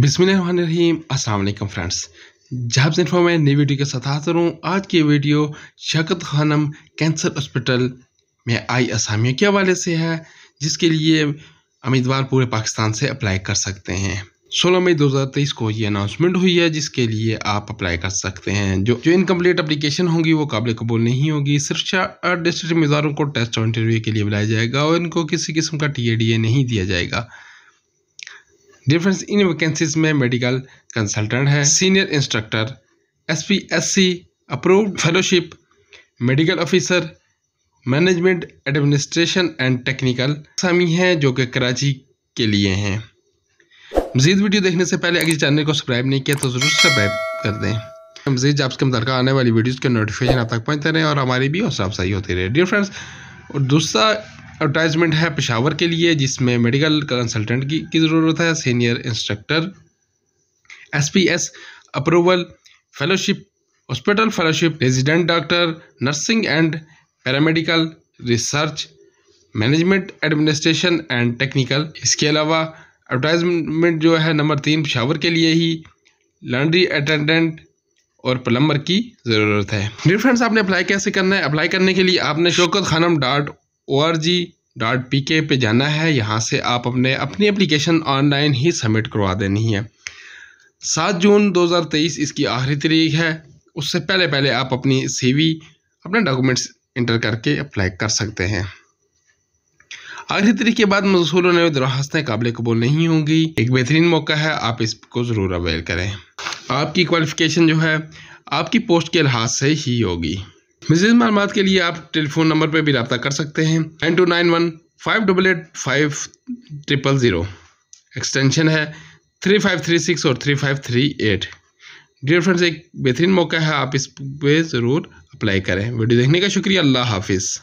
बिसमीम असलम फ्रेंड्स जहाब से इन्फॉर्म नई वीडियो के साथ हाजिर हूँ आज की वीडियो शकत खानम कैंसर हॉस्पिटल में आई असामियों के हवाले से है जिसके लिए उम्मीदवार पूरे पाकिस्तान से अप्लाई कर सकते हैं 16 मई 2023 को ये अनाउंसमेंट हुई है जिसके लिए आप अप्लाई कर सकते हैं जो जो इनकम्प्लीट अप्लीकेशन होगी वो काबिल कबूल नहीं होगी सिर्फ डिस्ट्रिक्ट उम्मीदवारों को टेस्ट और इंटरव्यू के लिए बुलाया जाएगा और इनको किसी किस्म का टी नहीं दिया जाएगा डिफरेंस इन वैकेंसीज में मेडिकल कंसल्टेंट है senior instructor S P S C approved fellowship medical officer management administration and technical सामी हैं जो कि कराची के लिए हैं मजीद वीडियो देखने से पहले अगर चैनल को सब्सक्राइब नहीं किया तो ज़रूर सब्सक्राइब कर दें मजीद जब के मुतल आने वाली वीडियोज़ के नोटिफिकेशन आप तक पहुँचते रहें और हमारी भी हौसला अफजाई होती रहे डियर फ्रेंड्स और दूसरा एडवर्टाइजमेंट है पेशावर के लिए जिसमें मेडिकल कंसल्टेंट की, की ज़रूरत है senior instructor S P S approval fellowship hospital fellowship resident doctor nursing and paramedical research management administration and technical इसके अलावा एडवर्टाइजमेंट जो है नंबर तीन पेशावर के लिए ही लॉन्ड्री अटेंडेंट और प्लम्बर की ज़रूरत है डिफ्रेंड्स फ्रेंड्स आपने अप्लाई कैसे करना है अप्लाई करने के लिए आपने Shaukat Khanam dot O R G dot P K पे जाना है यहाँ से आप अपने अपनी एप्लीकेशन ऑनलाइन ही सबमिट करवा देनी है सात जून 2023 इसकी आखिरी तारीख है उससे पहले पहले आप अपनी सीवी अपने डॉक्यूमेंट्स इंटर करके अप्लाई कर सकते हैं आखिरी तारीख के बाद मौसू होने दरखास्तें काबिल कबूल नहीं होंगी एक बेहतरीन मौका है आप इसको ज़रूर अवेल करें आपकी क्वालिफ़िकेशन जो है आपकी पोस्ट के लिहाज से ही होगी मजीद मालूम के लिए आप टेलीफोन नंबर पर भी रबता कर सकते हैं nine two nine one five double eight five triple zero extension है थ्री फाइव थ्री सिक्स और three five three eight dear friends एक बेहतरीन मौका है आप इस पे ज़रूर अप्लाई करें वीडियो देखने का शुक्रिया अल्लाह हाफिज़